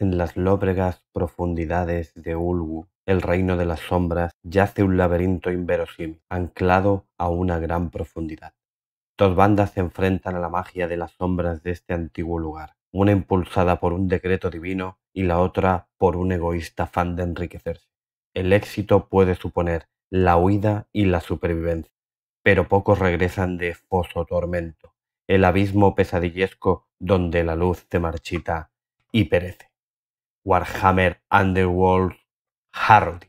En las lóbregas profundidades de Ulgu, el reino de las sombras, yace un laberinto inverosímil, anclado a una gran profundidad. Dos bandas se enfrentan a la magia de las sombras de este antiguo lugar, una impulsada por un decreto divino y la otra por un egoísta afán de enriquecerse. El éxito puede suponer la huida y la supervivencia, pero pocos regresan de foso tormento, el abismo pesadillesco donde la luz se marchita y perece. Warhammer Underworld Harrowing.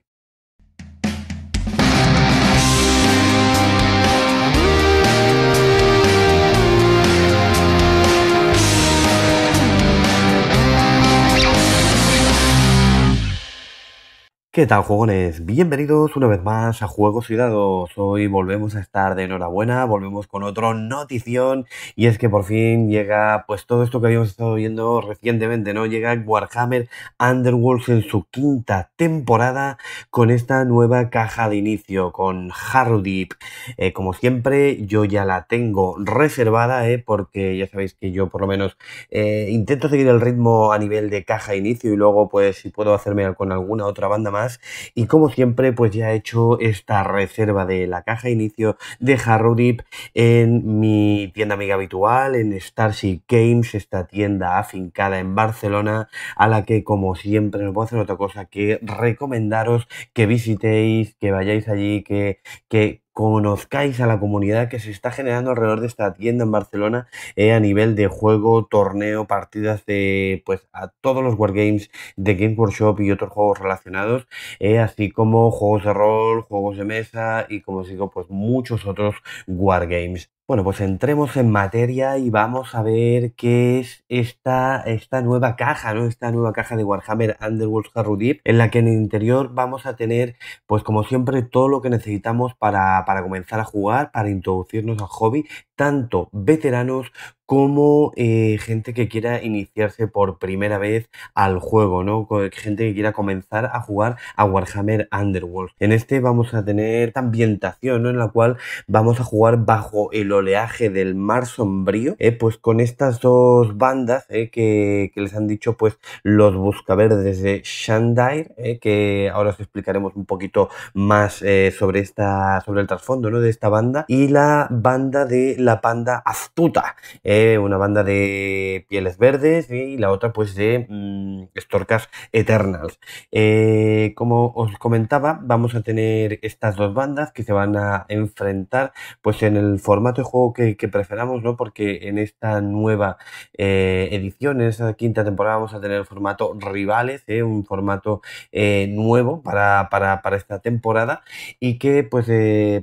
¿Qué tal, jugones? Bienvenidos una vez más a Juegos y Hoy volvemos a estar de enhorabuena, volvemos con otro notición. Y es que por fin llega, pues todo esto que habíamos estado viendo recientemente, ¿no? Llega Warhammer Underworlds en su quinta temporada con esta nueva caja de inicio, con Hard Eh, como siempre, yo ya la tengo reservada, ¿eh? Porque ya sabéis que yo, por lo menos, eh, intento seguir el ritmo a nivel de caja de inicio y luego, pues, si puedo hacerme con alguna otra banda más y como siempre pues ya he hecho esta reserva de la caja inicio de Harrow Deep en mi tienda amiga habitual, en Starship Games, esta tienda afincada en Barcelona a la que como siempre no puedo hacer otra cosa que recomendaros que visitéis, que vayáis allí, que, que conozcáis a la comunidad que se está generando alrededor de esta tienda en Barcelona eh, a nivel de juego, torneo, partidas de pues a todos los wargames de Game Workshop y otros juegos relacionados, eh, así como juegos de rol, juegos de mesa y como os digo, pues muchos otros wargames. Bueno, pues entremos en materia y vamos a ver qué es esta, esta nueva caja, ¿no? Esta nueva caja de Warhammer Underworld Harudip, en la que en el interior vamos a tener, pues como siempre, todo lo que necesitamos para, para comenzar a jugar, para introducirnos al hobby tanto veteranos como eh, gente que quiera iniciarse por primera vez al juego, ¿no? Gente que quiera comenzar a jugar a Warhammer Underworld. En este vamos a tener ambientación, En la cual vamos a jugar bajo el oleaje del mar sombrío, ¿eh? pues con estas dos bandas ¿eh? que, les han dicho, pues los buscaverdes de Shandair, que ahora os explicaremos un poquito más sobre esta, sobre el trasfondo, ¿no? De esta banda y la banda de la panda banda Astuta, eh, una banda de pieles verdes eh, y la otra pues de estorcas mm, eternas. Eternals. Eh, como os comentaba, vamos a tener estas dos bandas que se van a enfrentar pues en el formato de juego que, preferamos, ¿no? Porque en esta nueva edición, en esta quinta temporada vamos a tener el formato rivales, un formato nuevo para, para, esta temporada y que pues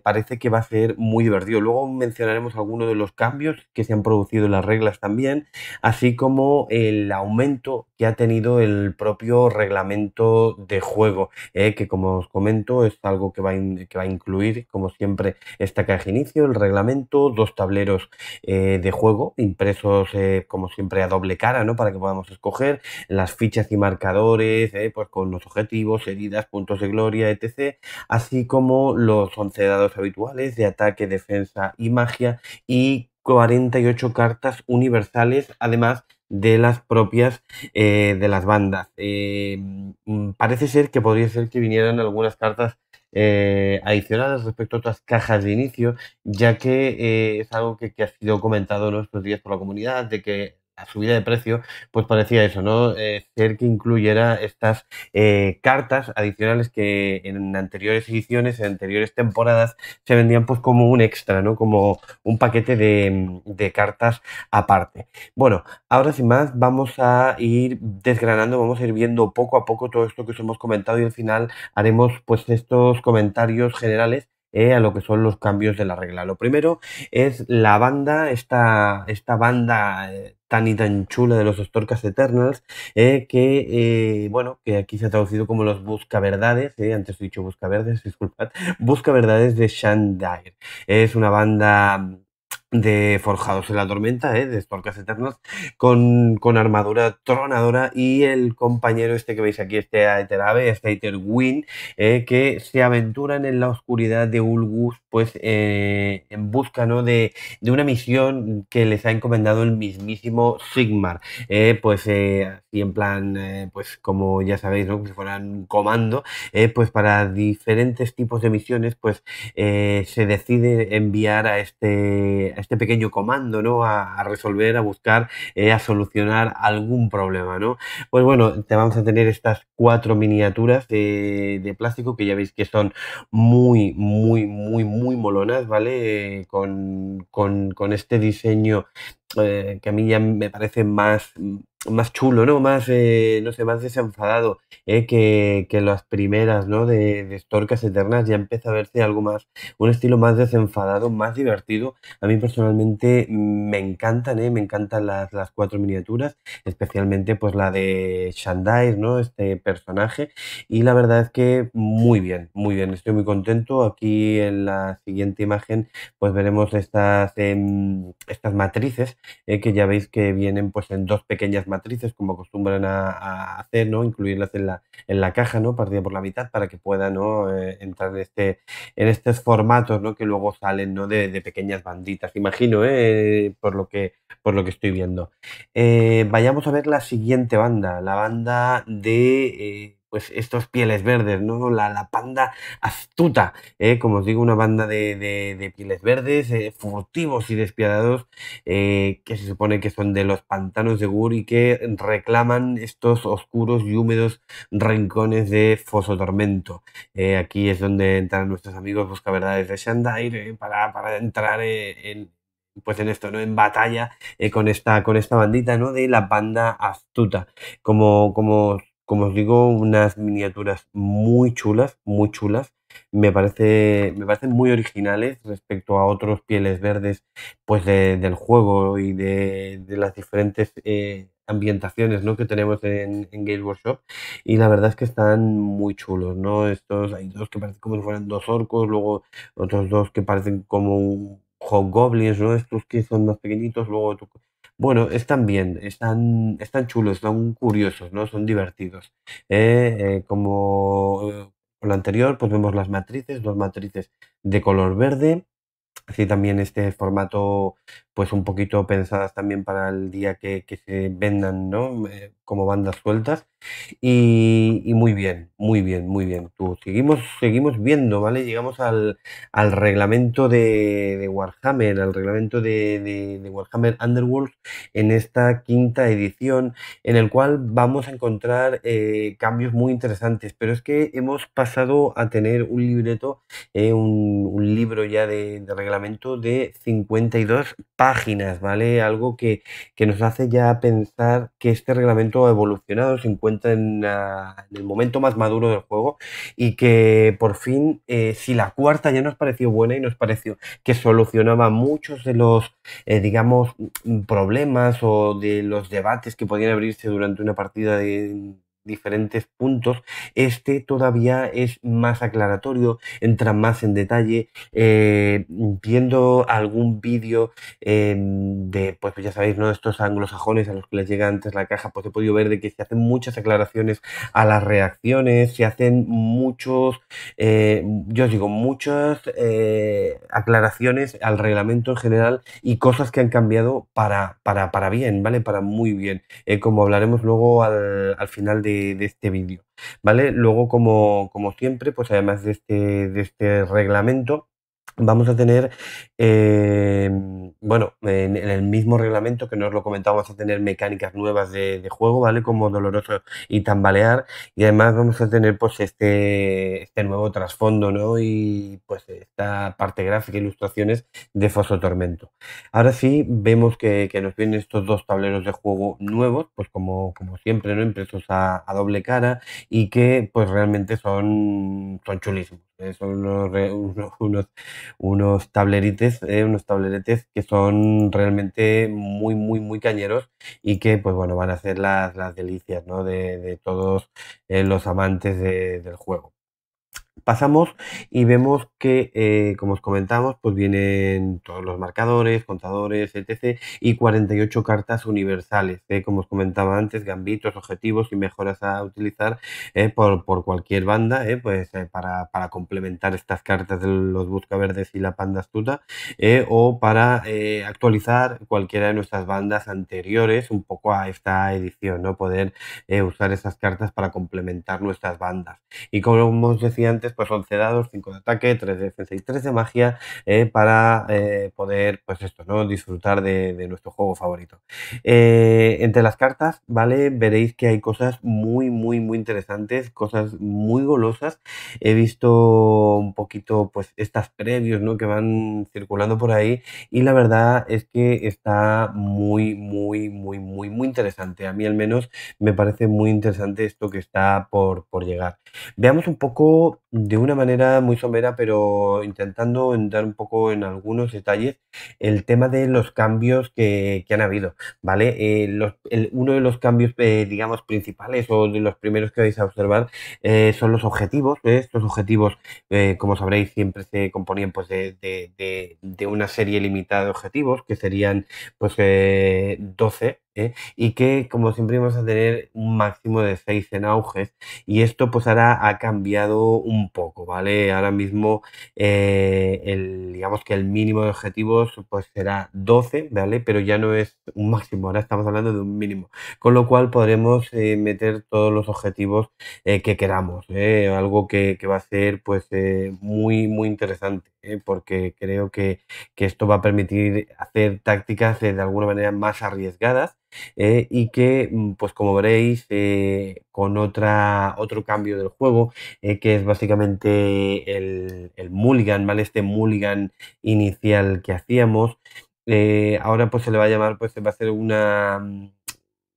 parece que va a ser muy divertido. Luego mencionaremos algunos uno de los cambios que se han producido en las reglas también, así como el aumento que ha tenido el propio reglamento de juego, eh, que como os comento es algo que va, a incluir, como siempre, esta caja de inicio, el reglamento, dos tableros eh, de juego impresos, eh, como siempre, a doble cara, ¿no? Para que podamos escoger las fichas y marcadores, pues con los objetivos, heridas, puntos de gloria, etc., así como los 11 dados habituales de ataque, defensa y magia y 48 cartas universales, además de las propias eh, de las bandas. Eh, mm, parece ser que podría ser que vinieran algunas cartas Adicionadas eh, adicionales respecto a otras cajas de inicio, ya que es algo que, ha sido comentado en estos días por la comunidad, de que a subida de precio, pues parecía eso, ¿no? Eh, ser que incluyera estas eh, cartas adicionales que en anteriores ediciones, en anteriores temporadas, se vendían pues como un extra, ¿no? Como un paquete de, mm, de cartas aparte. Bueno, ahora sin más, vamos a ir desgranando, vamos a ir viendo poco a poco todo esto que os hemos comentado y al final haremos pues estos comentarios generales eh, a lo que son los cambios de la regla. Lo primero es la banda, esta, esta banda eh, tan y tan chula de los Storkas Eternals, eh, que, bueno, que aquí se ha traducido como los verdades verdades. antes he dicho busca Verdes, disculpad, verdades de Shandai Es una banda de Forjados en la Tormenta, ¿eh? de Estorcas Eternos con, armadura tronadora y el compañero este que veis aquí, este Ave, este Aetherwin, eh, que se aventuran en la oscuridad de Ulgus, pues eh, en busca ¿no? de, de, una misión que les ha encomendado el mismísimo Sigmar, eh, pues así en plan, pues como ya sabéis, ¿no? como si fueran un comando, pues para diferentes tipos de misiones, pues se decide enviar a este este pequeño comando, ¿no? A, resolver, a buscar, eh, a solucionar algún problema, ¿no? Pues bueno, te vamos a tener estas cuatro miniaturas de, plástico que ya veis que son muy, muy, muy, muy molonas, ¿vale? con, con, este diseño eh, que a mí ya me parece más más chulo, ¿no? Más, eh, no sé, más desenfadado ¿eh? que, las primeras, ¿no? De, de, Eternas ya empieza a verse algo más, un estilo más desenfadado, más divertido. A mí personalmente me encantan, ¿eh? Me encantan las, las cuatro miniaturas, especialmente pues la de Shandai, ¿no? Este personaje. Y la verdad es que muy bien, muy bien. Estoy muy contento. Aquí en la siguiente imagen pues veremos estas, em, estas matrices ¿eh? que ya veis que vienen pues en dos pequeñas matrices matrices, como acostumbran a, hacer, ¿no? Incluirlas en la, en la caja, ¿no? Partida por la mitad para que pueda, ¿no? Eh, entrar en, este, en estos formatos, ¿no? Que luego salen, ¿no? De, pequeñas banditas, imagino, ¿eh? Por lo que, por lo que estoy viendo. Eh, vayamos a ver la siguiente banda, la banda de pues estos pieles verdes, ¿no? La, la panda astuta, ¿eh? como os digo, una banda de, pieles verdes, eh, furtivos y despiadados, eh, que se supone que son de los pantanos de Gur y que reclaman estos oscuros y húmedos rincones de foso tormento eh, aquí es donde entran nuestros amigos busca verdades de Shandair para, para, entrar en, pues en esto, ¿no? En batalla con, esta, con esta bandita, ¿no? De la panda astuta. Como, como como os digo, unas miniaturas muy chulas, muy chulas. Me, parece, me parecen muy originales respecto a otros pieles verdes pues de, del juego y de, las diferentes eh, ambientaciones ¿no? que tenemos en, Game Workshop y la verdad es que están muy chulos, ¿no? Estos hay dos que parecen como si fueran dos orcos, luego otros dos que parecen como un Hobgoblins, ¿no? Estos que son más pequeñitos, luego bueno, están bien, están, están chulos, son curiosos, ¿no? Son divertidos. Eh, eh como eh, lo anterior, pues vemos las matrices, dos matrices de color verde. Así también este formato, pues un poquito pensadas también para el día que, se vendan, ¿no? Eh, como bandas sueltas. Y, muy bien, muy bien, muy bien. Tú, seguimos, seguimos viendo, ¿vale? Llegamos al, reglamento de, Warhammer, al reglamento de, Warhammer Underworld en esta quinta edición, en el cual vamos a encontrar eh, cambios muy interesantes. Pero es que hemos pasado a tener un libreto, eh, un, libro ya de, reglamento de 52 páginas, ¿vale? Algo que, que nos hace ya pensar que este reglamento ha evolucionado 50 en, el momento más maduro del juego y que por fin, eh, si la cuarta ya nos pareció buena y nos pareció que solucionaba muchos de los, eh, digamos, mm, problemas o de los debates que podían abrirse durante una partida de, diferentes puntos, este todavía es más aclaratorio, entra más en detalle. Eh, viendo algún vídeo em, de, pues ya sabéis, ¿no? Estos anglosajones a los que les llega antes la caja, pues he podido ver de que se hacen muchas aclaraciones a las reacciones, se hacen muchos, eh, yo os digo, muchas eh, aclaraciones al reglamento en general y cosas que han cambiado para, para, para bien, ¿vale? Para muy bien. como hablaremos luego al, al final de de, este vídeo. ¿Vale? Luego, como, como siempre, pues además de este, de este reglamento, vamos a tener, eh, bueno, en, el mismo reglamento que nos lo comentaba, vamos a tener mecánicas nuevas de, juego, ¿vale? Como doloroso y tambalear. Y además vamos a tener pues este, este nuevo trasfondo, ¿no? Y pues esta parte gráfica, ilustraciones de Foso Tormento. Ahora sí, vemos que, nos vienen estos dos tableros de juego nuevos, pues como, como siempre, ¿no? Impresos a, doble cara y que pues realmente son, son chulísimos. ¿eh? Son unos unos tablerites eh, unos tableretes que son realmente muy, muy, muy cañeros y que, pues bueno, van a ser las, delicias, De, todos eh, los amantes del juego pasamos y vemos que, eh, como os comentamos, pues vienen todos los marcadores, contadores, etc. y 48 cartas universales, eh, como os comentaba antes, gambitos, objetivos y mejoras a utilizar eh, por, cualquier banda, pues para, complementar estas cartas de los buscaverdes y la panda astuta, o para actualizar cualquiera de nuestras bandas anteriores un poco a esta edición, ¿no? Poder usar esas cartas para complementar nuestras bandas. Y como os decía antes, pues 11 dados, 5 de ataque, 3 de defensa y 3 de magia eh, para eh, poder, pues esto, ¿no? Disfrutar de, nuestro juego favorito. Eh, entre las cartas, ¿vale? Veréis que hay cosas muy, muy, muy interesantes, cosas muy golosas. He visto un poquito, pues, estas previos, ¿no? Que van circulando por ahí y la verdad es que está muy, muy, muy, muy, muy interesante. A mí al menos me parece muy interesante esto que está por, por llegar. Veamos un poco de una manera muy somera, pero intentando entrar un poco en algunos detalles, el tema de los cambios que, que han habido, ¿vale? Eh, uno de los cambios, eh, digamos, principales o de los primeros que vais a observar eh, son los objetivos. Estos objetivos, como sabréis, siempre se componían pues, de, de, de, una serie limitada de objetivos, que serían pues 12 ¿eh? y que como siempre vamos a tener un máximo de 6 en auges y esto pues ahora ha cambiado un poco, ¿vale? Ahora mismo eh, el, digamos que el mínimo de objetivos pues será 12, ¿vale? Pero ya no es un máximo, ahora estamos hablando de un mínimo, con lo cual podremos eh, meter todos los objetivos que queramos, algo que, que, va a ser pues muy muy interesante. Eh, porque creo que, esto va a permitir hacer tácticas de alguna manera más arriesgadas eh, y que, mm, pues como veréis, eh, con otra, otro cambio del juego, que es básicamente el, el mulligan, ¿vale? Este mulligan inicial que hacíamos, ahora pues se le va a llamar, pues se va a hacer una mm,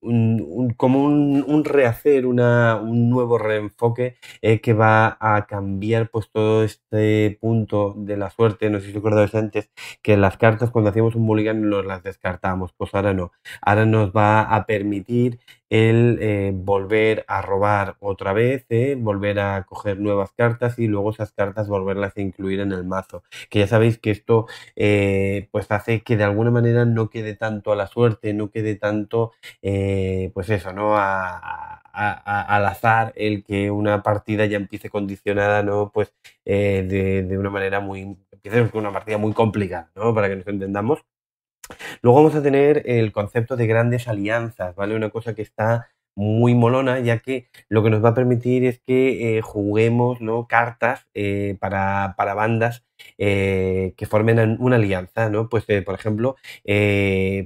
un, como un, rehacer, un nuevo reenfoque eh, que va a cambiar pues todo este punto de la suerte. No sé si acordáis antes que las cartas cuando hacíamos un mulligan nos las descartábamos, pues ahora no. Ahora nos va a permitir el eh, volver a robar otra vez, eh, volver a coger nuevas cartas y luego esas cartas volverlas a incluir en el mazo. Que ya sabéis que esto pues hace que de alguna manera no quede tanto a la suerte, no quede tanto... Eh, pues eso, ¿no? al azar el que una partida ya empiece condicionada, ¿no? Pues eh, de, una manera muy, empiece con una partida muy complicada, ¿no? Para que nos entendamos. Luego vamos a tener el concepto de grandes alianzas, ¿vale? Una cosa que está muy molona, ya que lo que nos va a permitir es que eh, juguemos ¿no? cartas eh, para, bandas eh, que formen una alianza, ¿no? Pues, por ejemplo,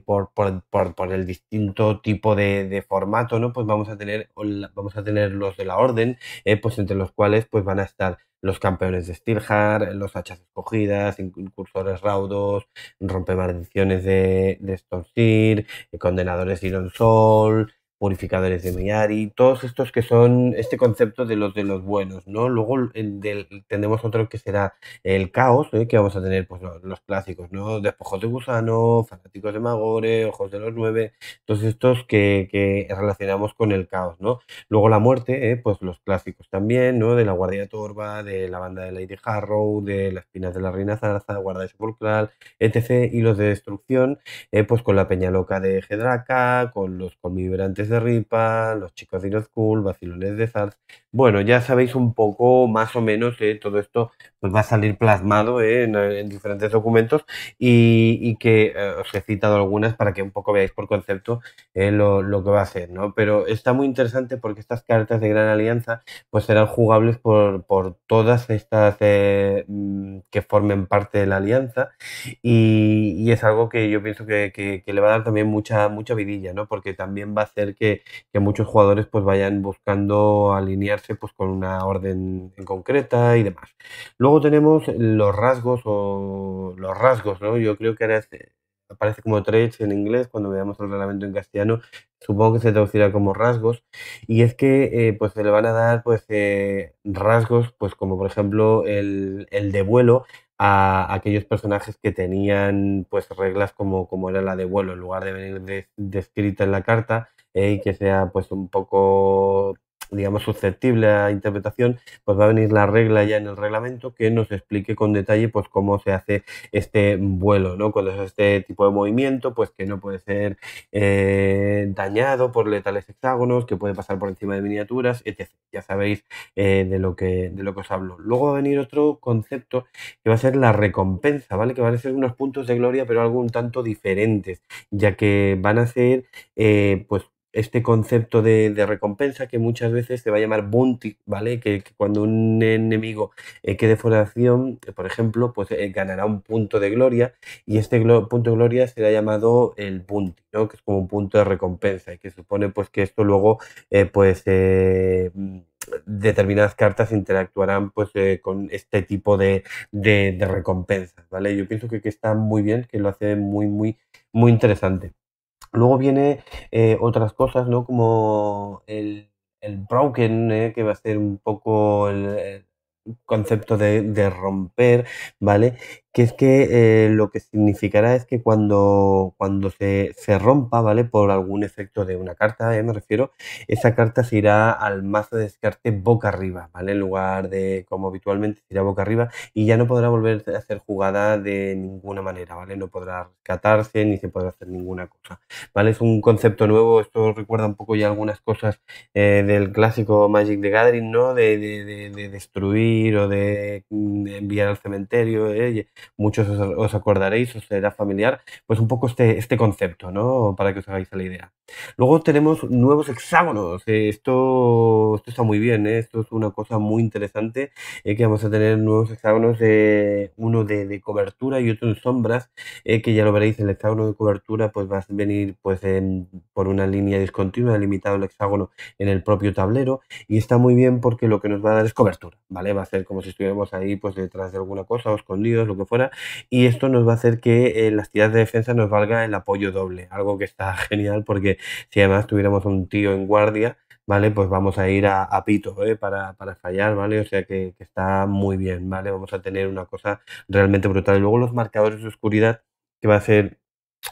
por, el distinto tipo de, formato, ¿no? Pues vamos a tener, vamos a tener los de la orden, pues entre los cuales pues, van a estar los campeones de Steelheart, los hachas escogidas, incursores raudos, maldiciones de, de Stoneseer, condenadores Iron Sol purificadores de Miari, todos estos que son este concepto de los de los buenos, ¿no? Luego del, tendremos otro que será el caos, ¿eh? que vamos a tener pues los, clásicos, ¿no? Despojos de gusano, fanáticos de Magore, ojos de los nueve, todos estos que, relacionamos con el caos, ¿no? Luego la muerte, ¿eh? pues los clásicos también, ¿no? De la guardia torva Torba, de la banda de Lady Harrow, de las espinas de la reina Zarza, guardia sepulcral, etc. Y los de destrucción, ¿eh? pues con la peña loca de Hedraka, con los conviverantes de Ripa, los chicos de School, Bacilones de Sal. Bueno, ya sabéis un poco más o menos, ¿eh? todo esto pues va a salir plasmado eh, en, diferentes documentos y, que eh, os he citado algunas para que un poco veáis por concepto eh, lo, que va a hacer, ¿no? Pero está muy interesante porque estas cartas de Gran Alianza pues serán jugables por, todas estas mm, que formen parte de la alianza y, es algo que yo pienso que, le va a dar también mucha, mucha vidilla, ¿no? Porque también va a ser que, muchos jugadores pues vayan buscando alinearse pues con una orden en concreta y demás. Luego tenemos los rasgos o los rasgos, Yo creo que aparece como traits en inglés, cuando veamos el reglamento en castellano, supongo que se traducirá como rasgos, y es que eh, pues se le van a dar pues eh, rasgos, pues como por ejemplo el, el de vuelo a aquellos personajes que tenían pues reglas como, como era la de vuelo, en lugar de venir descrita en la carta, y que sea pues un poco digamos, susceptible a interpretación, pues va a venir la regla ya en el reglamento que nos explique con detalle, pues, cómo se hace este vuelo, ¿no? Cuando es este tipo de movimiento, pues, que no puede ser eh, dañado por letales hexágonos, que puede pasar por encima de miniaturas, etc. Ya sabéis eh, de, lo que, de lo que os hablo. Luego va a venir otro concepto que va a ser la recompensa, ¿vale? Que van a ser unos puntos de gloria, pero algo un tanto diferentes, ya que van a ser, eh, pues, este concepto de, recompensa que muchas veces se va a llamar bounty, ¿vale? Que, cuando un enemigo eh, quede fuera de acción, por ejemplo, pues eh, ganará un punto de gloria y este punto de gloria será llamado el bounty, ¿no? Que es como un punto de recompensa y que supone pues que esto luego eh, pues determinadas cartas interactuarán pues con este tipo de, de, recompensas, ¿vale? Yo pienso que, que, está muy bien, que lo hace muy, muy, muy interesante. Luego viene eh, otras cosas, ¿no? Como el, broken, ¿eh? que va a ser un poco el, concepto de, de, romper, ¿vale? que es que eh, lo que significará es que cuando, cuando se, rompa, ¿vale? Por algún efecto de una carta, ¿eh? me refiero, esa carta se irá al mazo de descarte boca arriba, ¿vale? En lugar de como habitualmente se irá boca arriba y ya no podrá volver a ser jugada de ninguna manera, ¿vale? No podrá rescatarse ni se podrá hacer ninguna cosa, ¿vale? Es un concepto nuevo, esto recuerda un poco ya algunas cosas eh, del clásico Magic the Gathering, ¿no? De, de destruir o mm, de, enviar al cementerio, ¿eh? muchos os, acordaréis, os será familiar, pues un poco este, este concepto, ¿no? Para que os hagáis la idea. Luego tenemos nuevos hexágonos. esto, está muy bien, ¿eh? esto es una cosa muy interesante, eh, que vamos a tener nuevos hexágonos, de, uno de, cobertura y otro en sombras, eh, que ya lo veréis, el hexágono de cobertura pues va a venir pues por una línea discontinua, limitado el hexágono en el propio tablero, y está muy bien porque lo que nos va a dar es cobertura, ¿vale? Va a ser como si estuviéramos ahí pues detrás de alguna cosa o escondidos, lo que fuera y esto nos va a hacer que eh, las tiras de defensa nos valga el apoyo doble, algo que está genial porque si además tuviéramos un tío en guardia, ¿vale? Pues vamos a ir a, pito ¿eh? para, fallar, ¿vale? O sea que, está muy bien, ¿vale? Vamos a tener una cosa realmente brutal. Y luego los marcadores de oscuridad que va a ser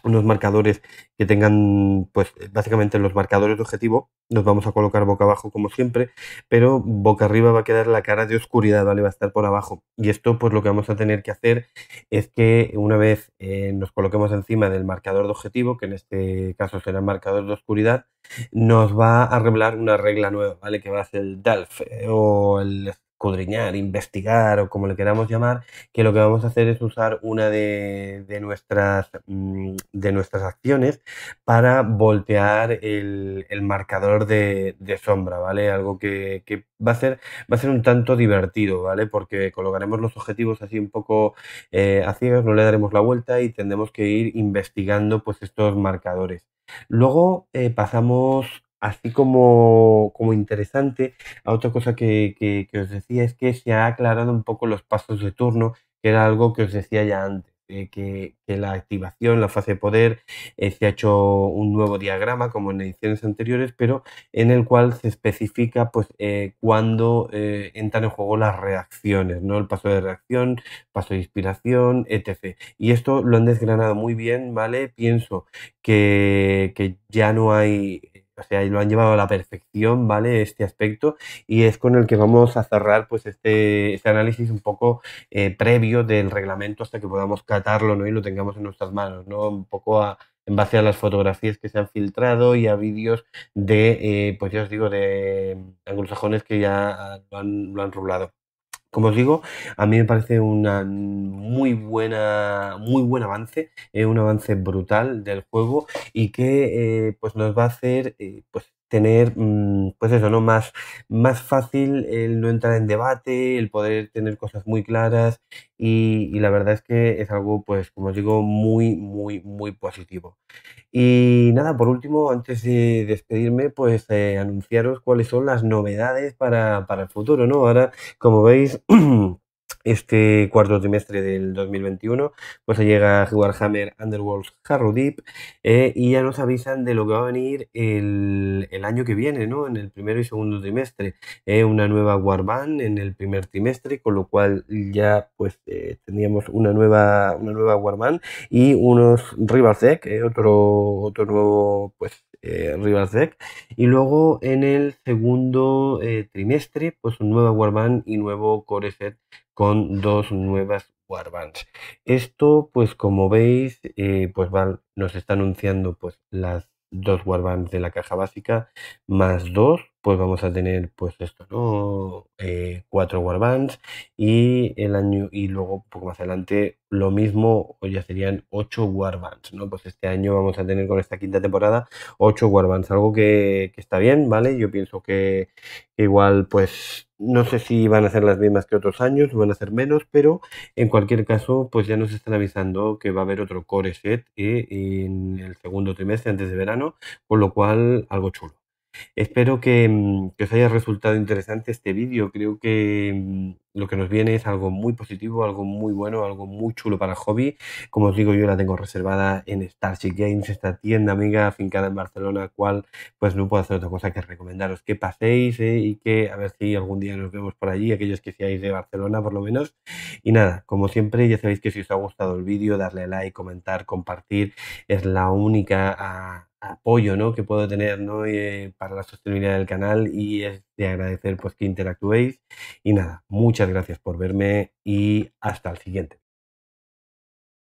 unos marcadores que tengan, pues básicamente los marcadores de objetivo, nos vamos a colocar boca abajo como siempre, pero boca arriba va a quedar la cara de oscuridad, ¿vale? Va a estar por abajo. Y esto, pues lo que vamos a tener que hacer es que una vez eh, nos coloquemos encima del marcador de objetivo, que en este caso será el marcador de oscuridad, nos va a revelar una regla nueva, ¿vale? Que va a ser el DALF eh, o el escudriñar, investigar o como le queramos llamar, que lo que vamos a hacer es usar una de, nuestras, mm, de nuestras acciones para voltear el, marcador de, sombra, ¿vale? Algo que, va, a ser, va a ser un tanto divertido, ¿vale? Porque colocaremos los objetivos así un poco eh, a no le daremos la vuelta y tendremos que ir investigando pues estos marcadores. Luego eh, pasamos así como, como interesante. Otra cosa que, os decía es que se ha aclarado un poco los pasos de turno, que era algo que os decía ya antes. Eh, que, la activación, la fase de poder, eh, se ha hecho un nuevo diagrama como en ediciones anteriores, pero en el cual se especifica pues eh, entran en juego las reacciones, ¿no? El paso de reacción, paso de inspiración, etc. Y esto lo han desgranado muy bien, ¿vale? Pienso que, que ya no hay o sea, y lo han llevado a la perfección, ¿vale? Este aspecto. Y es con el que vamos a cerrar, pues, este, este análisis un poco eh, previo del reglamento hasta que podamos catarlo, ¿no? Y lo tengamos en nuestras manos, ¿no? Un poco en base a las fotografías que se han filtrado y a vídeos de, eh, pues ya os digo, de anglosajones que ya lo han, lo han rublado. Como os digo, a mí me parece una muy buena, muy buen avance, eh, un avance brutal del juego y que eh, pues nos va a hacer eh, pues tener, mm, pues eso, ¿no? Más, más fácil el no entrar en debate, el poder tener cosas muy claras y, la verdad es que es algo, pues, como os digo, muy, muy, muy positivo. Y nada, por último, antes de despedirme, pues eh, anunciaros cuáles son las novedades para, para el futuro, ¿no? Ahora, como veis... este cuarto trimestre del 2021, pues llega Warhammer Underworld Harrow Deep eh, y ya nos avisan de lo que va a venir el, año que viene, ¿no? En el primero y segundo trimestre, eh, una nueva Warband en el primer trimestre, con lo cual ya pues eh, tendríamos una nueva, una nueva Warband y unos Rival eh, otro, otro nuevo pues eh, Y luego en el segundo trimestre, pues un nueva Warband y nuevo Core Set con dos nuevas warbands. Esto, pues como veis, eh, pues nos está anunciando pues las dos warbands de la caja básica más dos pues vamos a tener pues esto, ¿no? Eh, cuatro warbands y el año y luego poco pues, más adelante lo mismo O ya serían ocho warbands, ¿no? Pues este año vamos a tener con esta quinta temporada ocho warbands, algo que, está bien, ¿vale? Yo pienso que, igual pues no sé si van a ser las mismas que otros años, van a ser menos, pero en cualquier caso, pues ya nos están avisando que va a haber otro core set eh, en el segundo trimestre antes de verano, con lo cual algo chulo. Espero mm, que, os haya resultado interesante este vídeo. Creo que mm, lo que nos viene es algo muy positivo, algo muy bueno, algo muy chulo para hobby. Como os digo, yo la tengo reservada en Starship Games, esta tienda amiga afincada en Barcelona, cual pues no puedo hacer otra cosa que recomendaros que paséis eh, y que a ver si algún día nos vemos por allí, aquellos que seáis de Barcelona por lo menos. Y nada, como siempre, ya sabéis que si os ha gustado el vídeo, darle like, comentar, compartir, es la única... apoyo ¿no? que puedo tener ¿no? Eh, para la sostenibilidad del canal y es de agradecer pues que interactuéis y nada, muchas Muchas gracias por verme y hasta el siguiente.